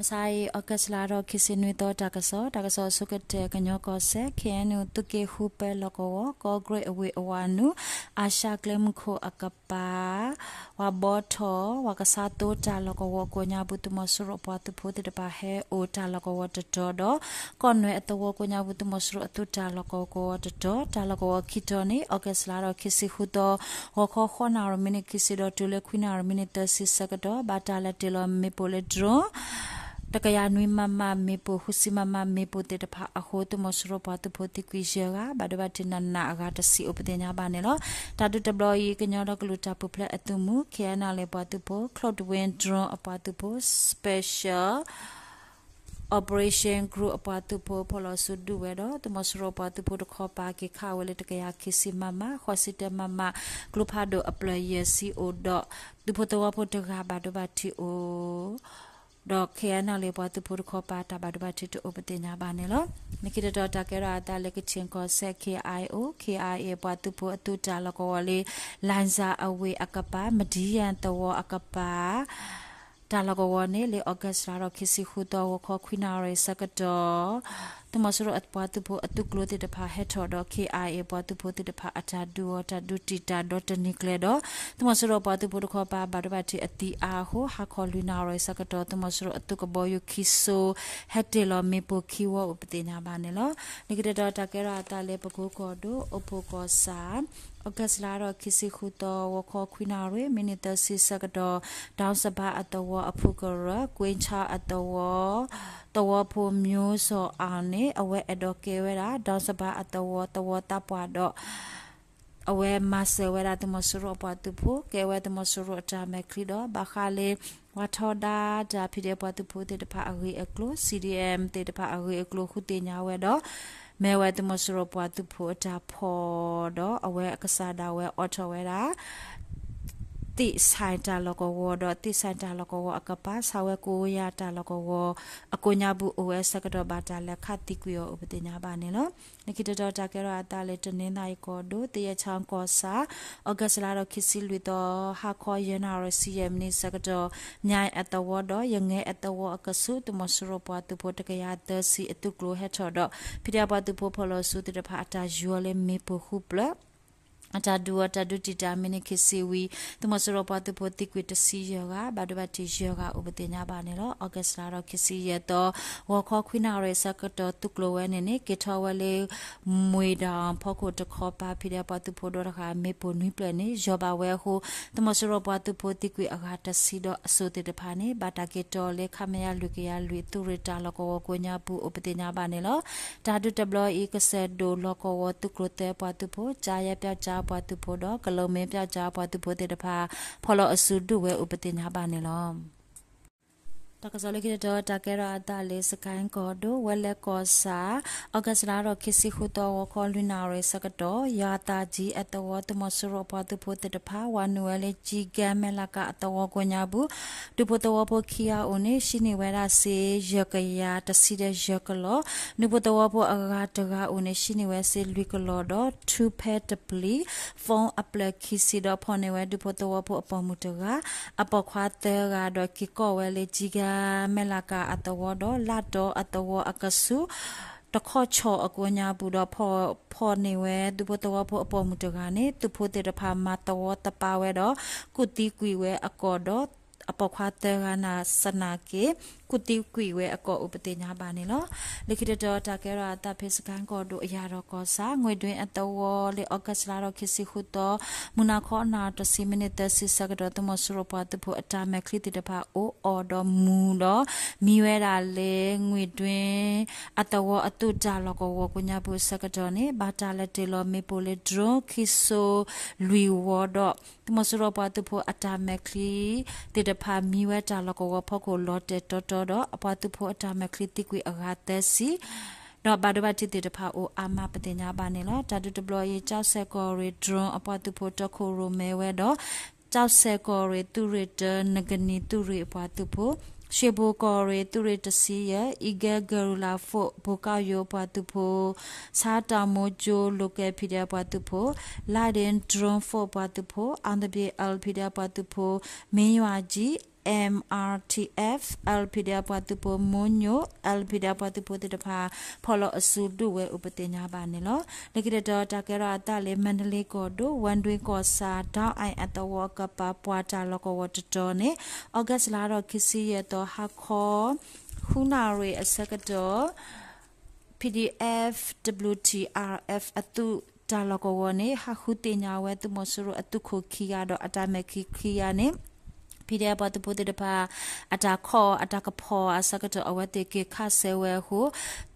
မဆိုင်အော်ကက်စလာတော့ခစ်စင်ဝီတော့တကဆောတကဆောဆုကတဲ့ကညောကောဆက်ခဲနုတုကေဟူပဲလကောကောဂရိတ်အဝေအဝနုအာရှာကလမ်ခိုအကပါဝဘောထောဝကဆာတိုတာလကောကိုညာဘူးတမဆရပတ်တဖို့တပါဟဲအိုတာလကောတတော်တော့ကွန်ဝဲအတဝကိုညာဘူးတမဆရအတူတာလကောကိုတတော်တာလကောခိတော်နေအော်ကက်စလာတော့ခစ်စီဟူတော့ဟခောခောနာရမင်းခစ်စီတော့တူလေခွိနာရမင်းတဆစ်စကတော့ဘာတာလက်တလမေပိုလေဒရောတကယာနွေမမမေပိုဟုစီမမမေပိုတေတဖာအဟိုတမစရပတ်ဖို့တိကွေရှာကဘဒဝတနနာအဂတစီဥပဒေညာပါနေလောဓာတုတဘလီကညောတော့ကလူတာပူဖလက်အတုမူခဲနာလေပတ်ဖို့ cloud wind drone အပတ်ဖို့ special operation group အပတ်ဖို့ဖလောဆုဒူဝဲတော့တမစရပတ်ဖို့တခေါ်ပါကေခါဝလေတကယာခီစီမမခေါ်စီတမမကလူဖာဒိုအပလယစီအိုဒဒူဖတဝဖို့တကဘာဒဝတီအိုดอกเขียนเลยว่าตุพุรคปาตาบาดบาติตุอุปติญาบานเนลนิคิดดอตาเกราตาเลกชิงก็เซคไอโอเคไอเอปาตุพุอตุจาลกวลีลันซาอเวอกปามดียันตวออกปาတာလကဝနေလေဩဂတ်စရာရခစီခုတော်ဝခခွိနာရစကတော်တမဆရအပွားသူဖို့အတုကလို့တဲ့တဖာဟက်ထော်တော့ KIA ပွားသူဖို့တဲ့တဖာအတာဒူတာဒူတီတာဒေါ်တနီကလေတော့တမဆရပွားသူဖို့တခေါ်ပါဘာတပတ်တီအတီအားဟိုဟာခေါ်လူနာရိုစကတော့တမဆရအတုကဘောယခိဆိုဟက်တေလောမေပိုခီဝဥပတိနာဘာနေလောနေကတဲ့တော့တကဲရအတာလေပကိုကောဒိုအဖို့ကောစာဩဂတ်လာတော့ခီစီခူတော့ဝခေါ်ခွနာရမီနီတစီစကတော့ဒေါင်းစဘာအတော်အဖုကရကွင်းချအတော်တဝဖိုမျိုးစောအောင်နေအဝဲအတော်ကေဝဲတာဒေါစဘာအတဝတဝတပွားတော့အဝဲမဆဝဲတာတမဆူရောပတ်တူဖိုကေဝဲတမဆူရောတာမက်ခရီတော့ဘာခါလေးဝါထောဒါဂျာဖီတဲ့ပတ်တူဖိုတဲ့တဖအဝေးအကလို CDM တဲ့တဖအဝေးအကလိုခုတင်ညာဝဲတော့မဲဝဲတမဆူရောပတ်တူဖိုတာဖော်တော့အဝဲအကစားတာဝဲအော်ထောဝဲတာတိဆိုင်တာလကောဝဒတိဆိုင်တာလကောအကပါဆဝဲကိုရတာလကောအကိုညာဘူး OS ကတော့ဘာတာလက်ခတိကွေဥပဒညာပါနေလို့နကိတတော်တာကရအတာလေတနင်းနိုင်ကောဒိုတရချောင်းကောစာဩဂတ်လာတော့ခစီလူတော့ဟာခေါ်ယနာရစီယမ်နိစကတော့မြိုင်အတဝတော့ရငဲအတဝအကဆုတမဆရပွားသူဖို့တကရတစီအတုကလိုဟက်ချော်တော့ဖိရပွားသူဖို့ဖော်လို့စုတတဖာအတာယောလေမေဖို့ခုပလော atadua tadutita minikisiwi tumasoropa tupotikwitasiyoga badubatiyoga ubutinyabani-lo orchestra-ro kisiyeto wokho khwina-re sakoto tuklowenini kithowele muidang phoko takhopa phidepa tupodorkha mepo nuipleni yobawehu tumasoropa tupotikwi agatasido asotitephani bataketo lekhamaya lukeya lui turita lokowo konyapu ubutinyabani-lo taduteblo i kasedo lokowo tukrotepa tupo chayapya cha ပွားသူဖို့တော့ကလုံးမင်းပြောက်ကြားပွားသူဖို့တဲ့တဖာဖော်လို့အဆူတုဝဲဥပတိညာပါနေလောတကစားလေးကတော့တကယ်ရအတလေးစကိုင်းကောဒိုဝဲလက်ကောစာအဂစလာရခစီခုတော်ခေါ်လွနာရစကတော့ယာတာကြီးအတဝတ်မဆရပတ်ဖို့တဖာဝနွယ်လေးကြီးကဲမလကအတဝကညာဘူးဒုပတဝပခီယာအိုနေရှိနေဝဲရစေရကယာတစီတဲ့ရကလောနုပတဝပအဂါတကအိုနေရှိနေဝဲစေလွီကလောတော့သူဖက်တပလီဖုန်းအပလခီစီတော့ဖော်နေဝဲဒုပတဝပအပေါ်မူတကအပေါ်ခွာတဲ့ကတော့ကီကောဝဲလေးကြီးကဲမဲလာကာအတဝဒေါ်လာဒေါ်အတဝအကဆုတခေါ်ချော အကညာဘူးတော့ဖော်ဖော်နေဝဲသူဖို့တော်ဖို့အပေါ်မူတကနေသူဖို့တဲ့တဖာမတော်တပါဝဲတော့ကုတီကွီဝဲအကော်တော့အပေါခွာတရနာစနာကေကုတိကွေဝဲအကောဥပတိညာပါနေလောလိခိတတော်တာကဲရတာဖိစကန်ကောတို့အရာတော်ကောစာငွေတွင်အတဝလေဩဂတ်လာတော်ခိစီဟုတော်မနာခောနာတစီမနစ်တစီစကတော်တမဆရပတ်တဖို့အတာမခလိတတဖာအိုအော်တော်မူတော်မိဝဲတာလေငွေတွင်အတဝအတုတာလောကဝကညာဘုစကတော်နေဘာတာလက်တေလောမေပိုလေဒရခိဆိုလူဝော်တော်တမဆရပတ်တဖို့အတာမခလိတတတဖာမီဝဲတာလကောဖောက်ကိုလော်တဲ့တော်တော်တော့အပွားသူဖို့အတာမခရတိကွေအဂါသက်စီတော့ဘာဒဘတိတေတဖာအိုအာမပတိညာပါနေလောတာတူ deploy ရေကြောက်ဆက်ကောရီ drone အပွားသူဖို့တခိုရိုမဲဝဲတော့ကြောက်ဆက်ကောရီသူရီတနဂနီသူရီအပွားသူဖို့ရှေဘိုကောရီတူရီတစီရဲ့အီဂဲဂရူလာဖို့ဘိုကာယောပွားသူဖို့စာတာမိုဂျိုလိုကယ်ဖီဒါပွားသူဖို့လာဒင်ဒရွန်ဖို့ပွားသူဖို့အန်ဒဘီအယ်ဖီဒါပွားသူဖို့မင်းရွာကြီး MRTF LPDA patupo monyo LPDA patupo te pa pholo asudu we upatinya ba ne lo lekire do takera ta le mandale ko do one twin ko sa da ai at the work up pwa ta lo ko wat do ne august la ro kisi ye to ha kho huna re asakado PDF WTRF အတူတာလကောဝနေဟာခုတင်ညာဝဲသူမဆူရအတူခိုခီရတော့အတမခီခီရနေဖိဒဲဘတ်ဘူတေတပါအတာခေါ်အတာကဖော်အစကတအဝတေကေခါဆဲဝဲဟု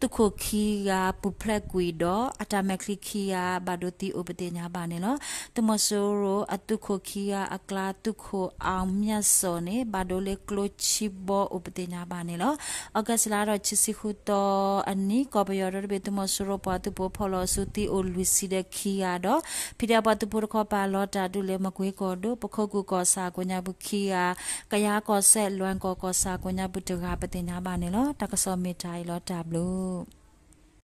တုခိုခီယာပူဖလက်ကွီဒေါ်အတာမက်ခီခီယာဘာဒိုတီဥပတေညာဘာနေလောတမဆိုရိုအတုခိုခီယာအကလာတုခိုအောင်မြတ်စောနေဘာဒိုလေကလိုချီဘောဥပတေညာဘာနေလောအဂတ်လာရချစီခုတောအနီကောဘယောရဘေတမဆိုရိုပတ်ဘူဖော်လောစုတီအိုလူစီဒခီယာဒေါ်ဖိဒဲဘတ်ဘူခောပါလောတာဒူလေမကွေကောဒိုပခုတ်ကူကောစာကိုညာဘူခီယာကရာကောဆက်လွမ်ကောကောစာကိုညာဘုတ္တရာပတိနာဘာနေလောတကဆောမေတိုင်လောတဘလူး